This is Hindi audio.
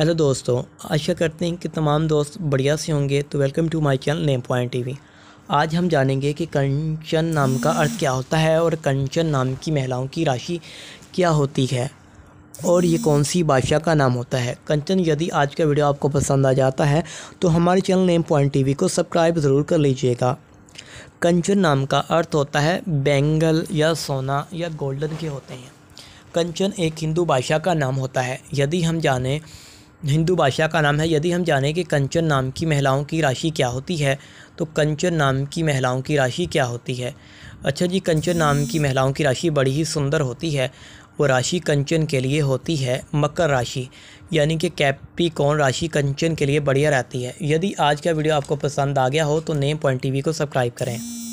हेलो दोस्तों आशा करते हैं कि तमाम दोस्त बढ़िया से होंगे तो welcome to my channel name point TV आज हम जानेंगे कि कंचन नाम का अर्थ क्या होता है और कंचन नाम की महिलाओं की राशि क्या होती है और ये कौन सी बादशाह का नाम होता है कंचन यदि आज का वीडियो आपको पसंद आ जाता है तो हमारे चैनल नेम पॉइंट टी को सब्सक्राइब ज़रूर कर लीजिएगा कंचन नाम का अर्थ होता है बेंगल या सोना या गोल्डन के होते हैं कंचन एक हिंदू बादशाह का नाम होता है यदि हम जानें हिंदू भाषा का नाम है यदि हम जानें कि कंचन नाम की महिलाओं की राशि क्या होती है तो कंचन नाम की महिलाओं की राशि क्या होती है अच्छा जी कंचन नाम की महिलाओं की राशि बड़ी ही सुंदर होती है वो राशि कंचन के लिए होती है मकर राशि यानी कि कैपी कौन राशि कंचन के लिए बढ़िया रहती है यदि आज का वीडियो आपको पसंद आ गया हो तो नेम पॉइंट वी को सब्सक्राइब करें